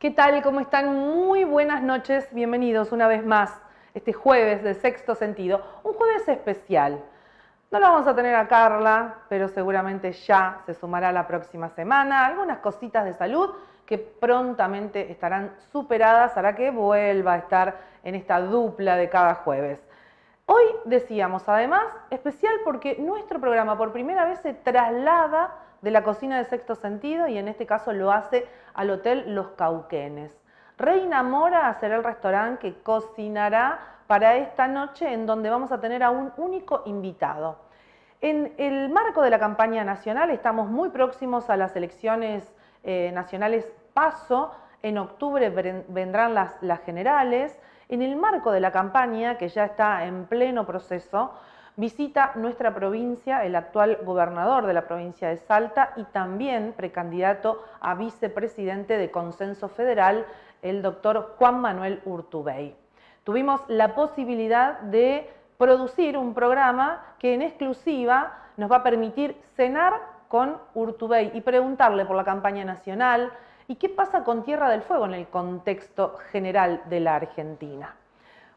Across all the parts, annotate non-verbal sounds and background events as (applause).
¿Qué tal? ¿Cómo están? Muy buenas noches. Bienvenidos una vez más este jueves de sexto sentido. Un jueves especial. No lo vamos a tener a Carla, pero seguramente ya se sumará la próxima semana. Algunas cositas de salud que prontamente estarán superadas hará que vuelva a estar en esta dupla de cada jueves. Hoy decíamos, además, especial porque nuestro programa por primera vez se traslada de la cocina de sexto sentido y en este caso lo hace al Hotel Los Cauquenes. Reina Mora será el restaurante que cocinará para esta noche en donde vamos a tener a un único invitado. En el marco de la campaña nacional estamos muy próximos a las elecciones eh, nacionales paso. En octubre vendrán las generales en el marco de la campaña que ya está en pleno proceso, visita nuestra provincia el actual gobernador de la provincia de Salta y también precandidato a vicepresidente de Consenso Federal, el doctor Juan Manuel Urtubey. Tuvimos la posibilidad de producir un programa que en exclusiva nos va a permitir cenar con Urtubey y preguntarle por la campaña nacional, ¿Y qué pasa con Tierra del Fuego en el contexto general de la Argentina?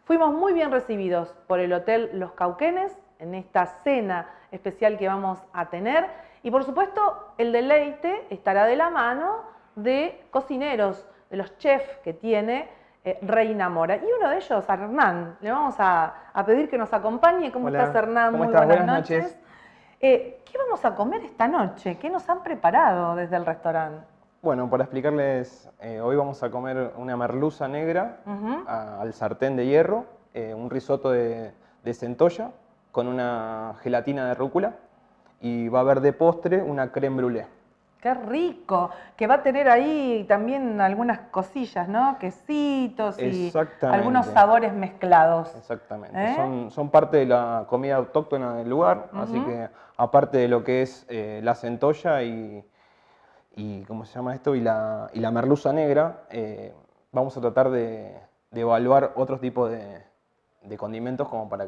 Fuimos muy bien recibidos por el Hotel Los Cauquenes en esta cena especial que vamos a tener y por supuesto el deleite estará de la mano de cocineros, de los chefs que tiene eh, Reina Mora. Y uno de ellos, Hernán, le vamos a, pedir que nos acompañe. ¿Cómo estás, Hernán? Muy Buenas, noches. Eh, ¿Qué vamos a comer esta noche? ¿Qué nos han preparado desde el restaurante? Bueno, para explicarles, eh, hoy vamos a comer una merluza negra al sartén de hierro, eh, un risotto de, centolla con una gelatina de rúcula y va a haber de postre una creme brûlée. ¡Qué rico! Que va a tener ahí también algunas cosillas, ¿no? Quesitos y algunos sabores mezclados. Exactamente. ¿Eh? Son, parte de la comida autóctona del lugar, así que aparte de lo que es la centolla y y ¿cómo se llama esto? Y la, la merluza negra, eh, vamos a tratar de, evaluar otro tipo de, condimentos como para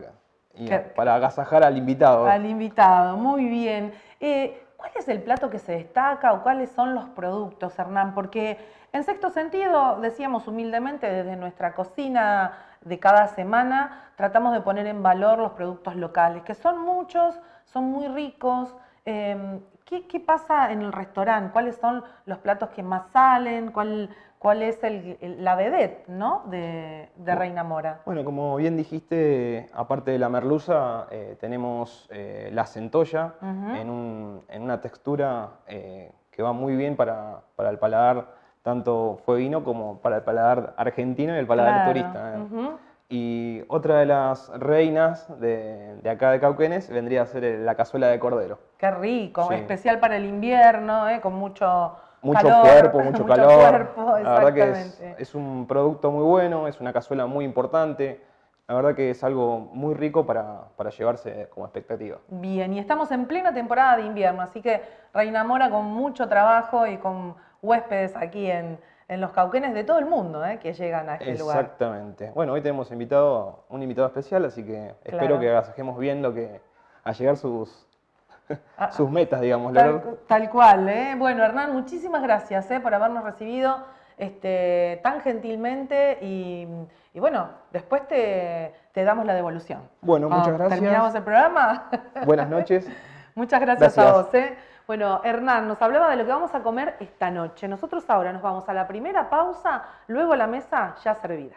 para agasajar al invitado. Al invitado, muy bien. Eh, ¿Cuál es el plato que se destaca o cuáles son los productos, Hernán? Porque en sexto sentido, decíamos humildemente, desde nuestra cocina de cada semana, tratamos de poner en valor los productos locales, que son muchos, son muy ricos. Eh, ¿Qué, pasa en el restaurante? ¿Cuáles son los platos que más salen? ¿Cuál, cuál es la vedette ¿no? de, Reina Mora? Bueno, como bien dijiste, aparte de la merluza, eh, tenemos eh, la centolla en, una textura eh, que va muy bien para, el paladar tanto fuevino como para el paladar argentino y el paladar turista. Y otra de las reinas de, acá de Cauquenes vendría a ser la cazuela de cordero. Qué rico, especial para el invierno, ¿eh? con mucho, mucho cuerpo, (laughs) mucho, calor. la verdad que es, un producto muy bueno, es una cazuela muy importante. La verdad que es algo muy rico para, para llevarse como expectativa. Bien, y estamos en plena temporada de invierno, así que Reina Mora con mucho trabajo y con huéspedes aquí en, en los cauquenes de todo el mundo ¿eh? que llegan a este lugar. Exactamente. Bueno, hoy tenemos invitado, un invitado especial, así que espero que agasajemos bien lo que, a llegar sus, ah, sus ah. metas, digamos. Tal, cual. ¿eh? Bueno, Hernán, muchísimas gracias ¿eh? por habernos recibido este, tan gentilmente y, bueno, después te, damos la devolución. Bueno, muchas gracias. Terminamos el programa. Buenas noches. (laughs) muchas gracias, gracias. a vos. ¿eh? Bueno, Hernán, nos hablaba de lo que vamos a comer esta noche. Nosotros ahora nos vamos a la primera pausa, luego la mesa ya servida.